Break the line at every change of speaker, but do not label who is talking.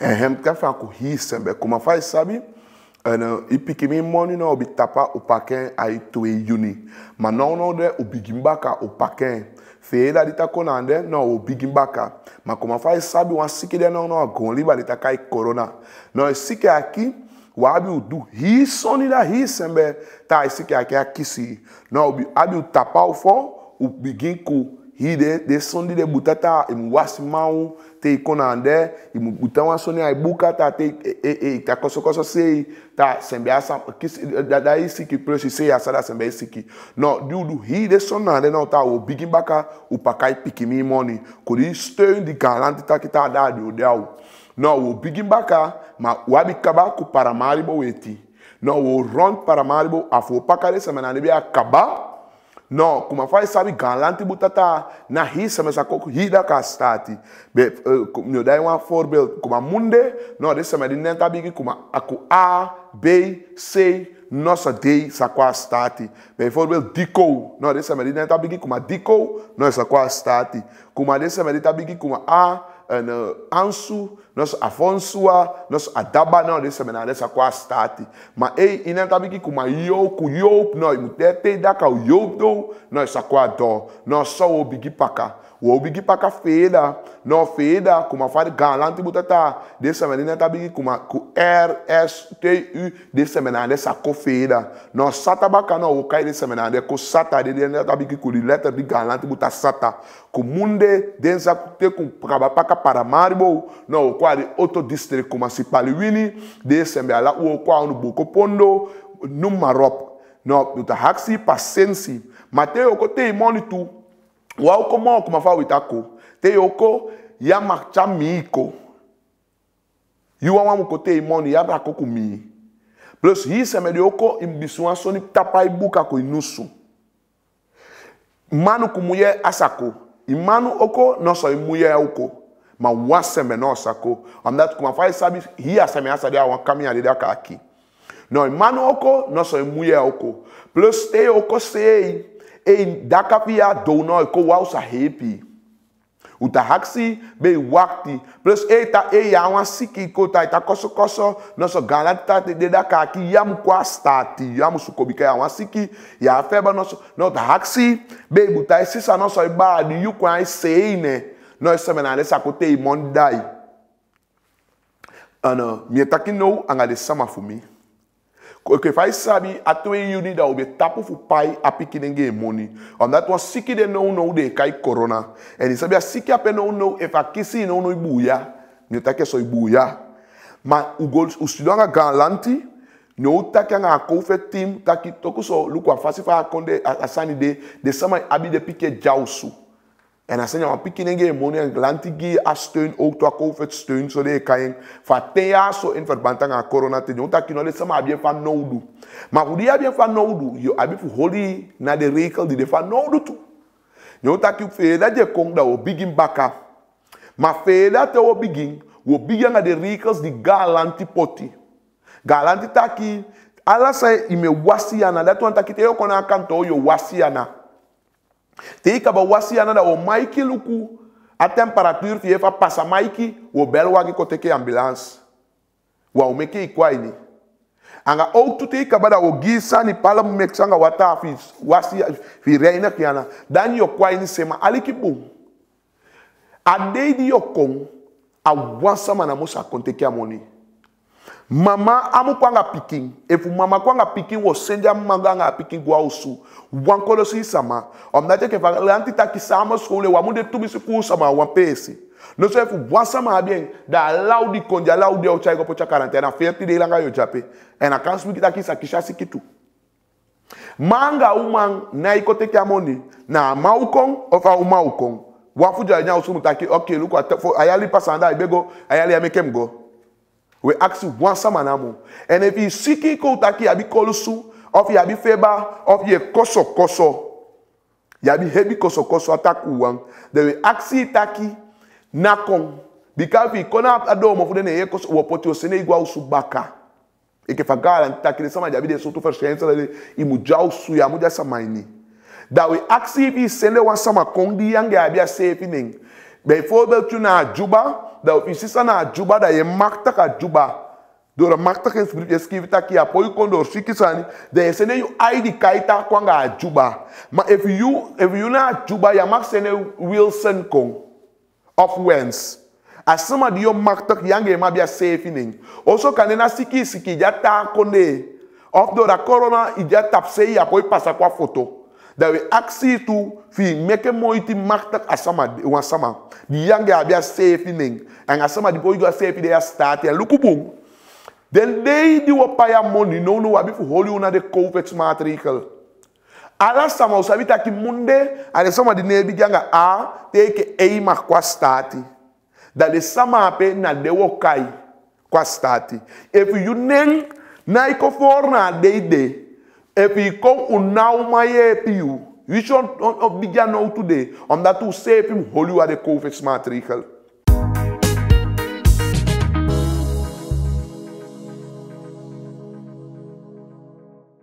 Ehem, ka fa ko hisem be kuma fa sabi. Ana ipiki mi moni na obi tapa opaken ai to e yuni. Ma na ono de obigimbaka opaken. Fe ela dita konande na obigimbaka. Ma kuma fa sabi wan sike de na ono agon liba dita kai corona. Na sike aqui wabi udu hisoni da hisem be ta sike aqui aqui si. Na obi abi utapa ufo ubigin ko hii de de sondi de butata imuwasimau e te ikona nde imubutawa e soni aibuka ta te e, e, e, ta kosokoso sei ta sembe asa kis da da isiki preshi sei asa da sembe isiki no dudu hii de sona nde na ta o bigin baka upakai pikimi money kodi steun di galanti ta kita da de o dao no o bigin baka ma wabi kaba ku paramaribo weti no o rond paramaribo afo pakare semana ne bi akaba Não, como fai faz sabe, galante butata, na risa, mas a coco rida castati. Meu eh, dai um voorbeeld, como a munde, no desse mas nem tá como a A, B, C, nossa D, sa qua stati. Be dico, diko, no mas nem tá kuma como dico, no sa qua stati. Como a desse mas tá como A, and uh, ansu nosso afonsua nosso adaba na de semana dessa kwa start ma e inenta biki kuma yo ku yo no imutete da ka do no sakwa do no so obigi paka Wobigi paka feda, no feda, kuma fari galanti butata. De semenina tabigi kuma ku RSTU de semenande sako feda. No sata baka no wokai de semenande ko sata de dende tabigi ku di letter di galanti buta sata. Ku munde densa te ku kaba paka para maribo. No kwa di oto district kuma si paliwini. De sembe ala o kwa no buko pondo. Numarop. No, buta haksi pasensi. Mateo kote imoni tu. wako koma kumafa witako te yoko ya makcha miko yuwa wa mukote imoni ya brako kumi plus yi semedi yoko imbisuwa soni tapa ibuka ko inusu manu kumuye asako imanu oko noso imuye uko ma waseme no sako amdat kumafa isabi hi aseme asade awon kami adede kaki, no imanu oko noso imuye uko plus te yoko sei dakafia douna ekowa usahepi utahaksi be wakti plus eta e ya wan siki kota ita koso koso noso galata te deda ka ki yam kwa stati yam sukobika ya wan siki ya feba noso no tahaksi be butai e sisa noso iba e di yu kwa e seine no semena lesa kote imondai ana mietaki no angale sama fumi Okay, if I sabi atoe uni da obe tapu fu pai apiki nenge e money. On that one siki de no no de kai corona. And isabi a siki ape no no if a kisi no no ibuya. Nyo take so ibuya. Ma ugol usidanga galanti. No take anga kofe team taki tokuso lukwa fasi fa konde asani de de sama abi de pike jausu. En dan zijn je pikken in geen money en glanti gee a steun ook tot COVID steun zo de kan fatea zo in verband aan corona te doen dat je nog eens maar bien van nou doen. Maar hoe die bien van nou doen, je abi voor holy na de regel die de van nou doen toe. Je dat je veel dat je kon dat we begin back up. Maar veel dat we begin, we begin na de regels die galanti poti. Galanti taki, alles hij in me wasiana, dat want dat je ook kon aan kanto je wasiana. Te ikaba wasi da o maiki luku. A temperatura te efa passa maiki. O bel wagi koteke ambulance. Wa o meke umeke ini Anga ook tu te ikaba da o gisa ni pala meksanga wata fi wasi fi reina ana Dan yo ini sema bu A di yo kong. A wasa kote konteke amoni. mama amu kwanga pikin efu mama kwanga pikin wo senja manga nga pikin gwa usu wankolo si sama omnate ke valanti ta ki sama skole wa munde tumi si sama wa pesi no so efu wa sama bien da laudi konja laudi o chai go pocha quarantena fieti de langa yo chape en a kansu ki ta ki sakisha sikitu manga uman na ikote ki amoni na maukon ofa umaukon wafuja nya usu mutaki okay luko ayali pasanda ibego ayali amekem go we ask you wansama na mo and if you seek it, seeking You taki abi kolosu of you ya bi feba of you ye koso You ya bi hebi koso koso attack wan then we ask you taki nakon because if you kona ado mo fune ye koso wo poti osene igwa usubaka ikifagala ntakile sama jabi de soto fashensa le imuja usu ya muja samaini that we ask you if you send one sama kondi yange abia safe ning Bijvoorbeeld toen na Juba, de officier na Juba, dat je machtig ka Juba. Door een machtigingsbrief, je schreef dat je apoy kon door Sikisani. Dat je zei, je ID kaita kwam aan Juba. Maar if you, if you na Juba, je mag zijn Wilson Kong Of Wens. Als somebody je machtig, ma mag je safe in. Also kan je naar Sikisiki, je taak kon Of door de corona, je tap zei, je apoy passa qua foto. dat we actie toe fi meke moyti machtig asama wan sama di abia safe ning en asama di boy go safe de start en lukubung they day di wapaya money no no abi fu holi una de covid maatregel ala sama usabi taki munde ale sama di nebi ganga ah, a take ei ma kwa stati da le sama ape na de wokai kwa stati if you ning naiko for forna day de Epi kom ou na ou maye epi ou. Wich on bigyan nou today. Omdat ou se epi ou holi wade COVID-maatregel.